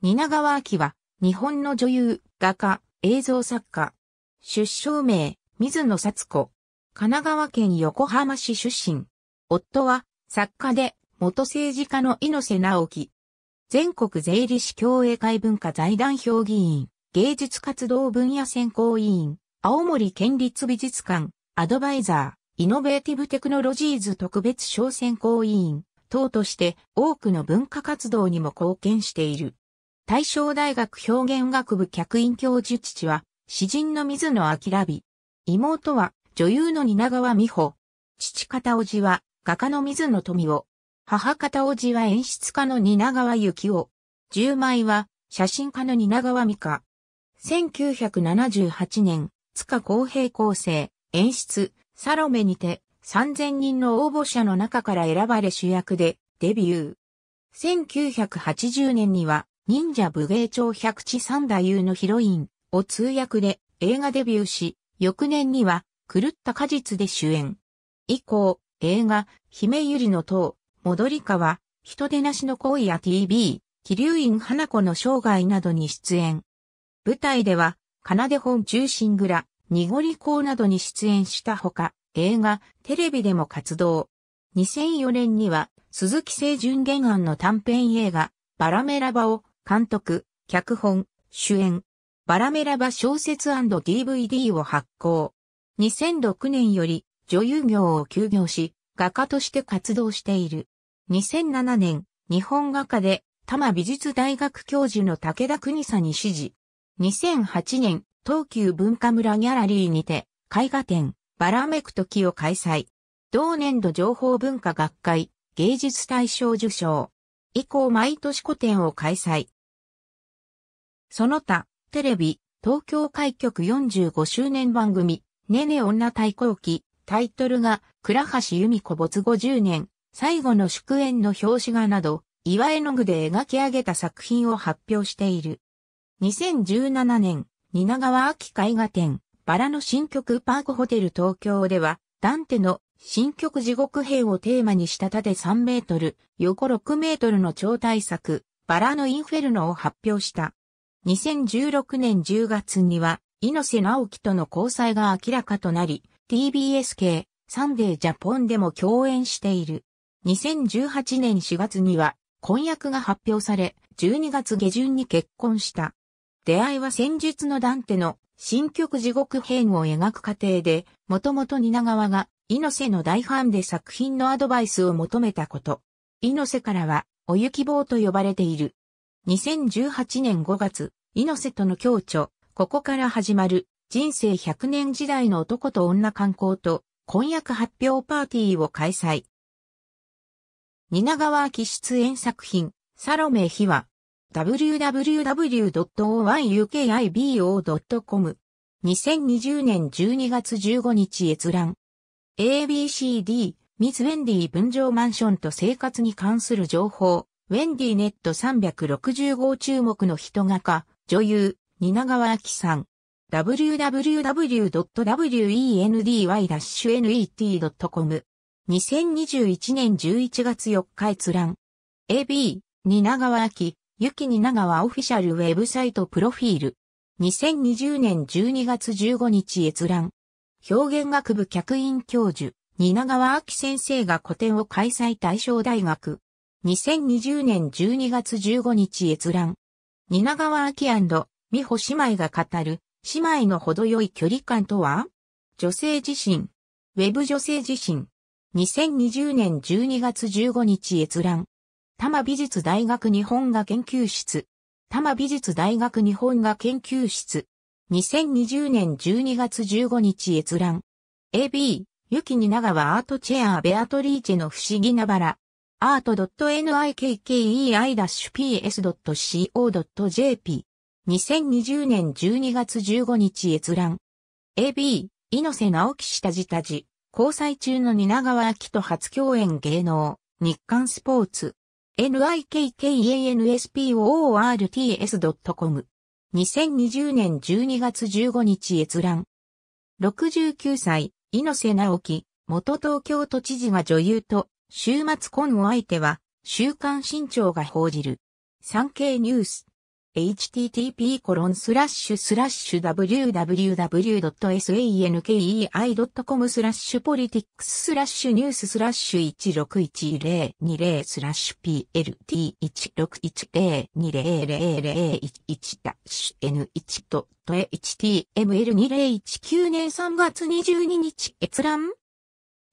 蜷川明は、日本の女優、画家、映像作家。出生名、水野幸子。神奈川県横浜市出身。夫は、作家で、元政治家の猪瀬直樹。全国税理士協栄会文化財団評議員、芸術活動分野選考委員、青森県立美術館、アドバイザー、イノベーティブテクノロジーズ特別小選考委員、等として多くの文化活動にも貢献している。大正大学表現学部客員教授父は、詩人の水野明美。妹は、女優の蜷川美穂。父方叔父は、画家の水野富夫。母方叔父は演出家の蜷川幸夫。十枚は、写真家の蜷川美香。1978年、塚公平構成、演出、サロメにて、3000人の応募者の中から選ばれ主役で、デビュー。1980年には、忍者武芸長百地三太夫のヒロインを通訳で映画デビューし、翌年には狂った果実で主演。以降、映画、姫ゆりの塔、戻り川、人手なしの恋や TV、気流院花子の生涯などに出演。舞台では、奏で本中心蔵、濁り港などに出演したほか、映画、テレビでも活動。2004年には、鈴木清純原案の短編映画、バラメラバを監督、脚本、主演、バラメラバ小説 &DVD を発行。2006年より女優業を休業し、画家として活動している。2007年、日本画家で多摩美術大学教授の武田国佐に指示。2008年、東急文化村ギャラリーにて、絵画展、バラメクトキを開催。同年度情報文化学会、芸術大賞受賞。以降毎年個展を開催。その他、テレビ、東京開局45周年番組、ねね女対抗期、タイトルが、倉橋由美子没50年、最後の祝宴の表紙画など、岩絵の具で描き上げた作品を発表している。2017年、蜷川秋絵画展、バラの新曲パークホテル東京では、ダンテの新曲地獄編をテーマにした縦3メートル、横6メートルの超大作、バラのインフェルノを発表した。2016年10月には、猪瀬直樹との交際が明らかとなり、TBS 系、サンデージャポンでも共演している。2018年4月には、婚約が発表され、12月下旬に結婚した。出会いは戦術のダンテの新曲地獄編を描く過程で、もともと蜷川が猪瀬の大ファンで作品のアドバイスを求めたこと。猪瀬からは、おゆきぼと呼ばれている。2018年5月、猪瀬との共著、ここから始まる、人生100年時代の男と女観光と、婚約発表パーティーを開催。蜷川明出演作品、サロメ秘話、w w w o e u k i b o c o m 2020年12月15日閲覧。ABCD、ミス・ウェンディ分譲マンションと生活に関する情報、ウェンディネット365注目の人画家、女優、蜷川明さん。www.wendy-net.com 2021年11月4日閲覧。AB、蜷川明、ゆき蜷川オフィシャルウェブサイトプロフィール。2020年12月15日閲覧。表現学部客員教授、蜷川明先生が個展を開催対象大学。2020年12月15日閲覧。蜷川明美穂姉妹が語る、姉妹の程よい距離感とは女性自身。ウェブ女性自身。2020年12月15日閲覧。多摩美術大学日本画研究室。多摩美術大学日本画研究室。2020年12月15日閲覧。AB、雪蜷に長はアートチェアーベアトリーチェの不思議なバラ。art.nikkei-ps.co.jp。2020年12月15日閲覧。AB、猪瀬直樹下地たじ、交際中の蜷川明と初共演芸能、日刊スポーツ。nikkanspoorts.com。2020年12月15日閲覧。69歳、猪瀬直樹、元東京都知事が女優と週末婚を相手は、週刊新潮が報じる。産経ニュース。http コロンスラッシュスラッシュ www.sankei.com スラッシュポリティックススラッシュニューススラッシュ161020スラッシュ PLT1610200011 ダッシュ N1 と HTML2019 年3月22日閲覧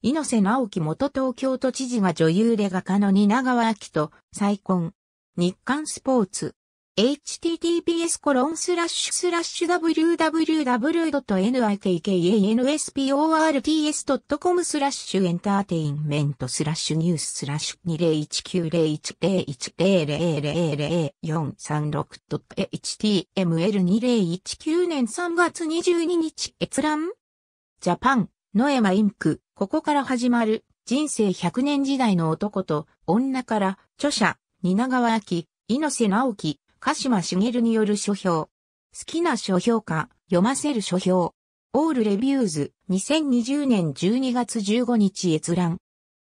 猪瀬直樹元東京都知事が女優で画家の蜷川明と再婚。日刊スポーツ。https コロンスラッシュスラッシュ www.nikkansports.com スラッシュエンターテインメントスラッシュニューススラッシュ 201901000436.html2019 年3月22日閲覧ジャパン、ノエマインク。ここから始まる人生100年時代の男と女から著者、蜷川明、猪瀬直樹、鹿島茂による書評。好きな書評家、読ませる書評。オールレビューズ2020年12月15日閲覧。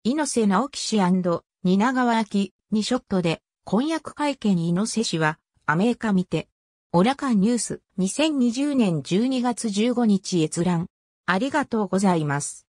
猪瀬直樹氏蜷川明、2ショットで、婚約会見猪瀬氏は、アメリカ見て。オラカンニュース2020年12月15日閲覧。ありがとうございます。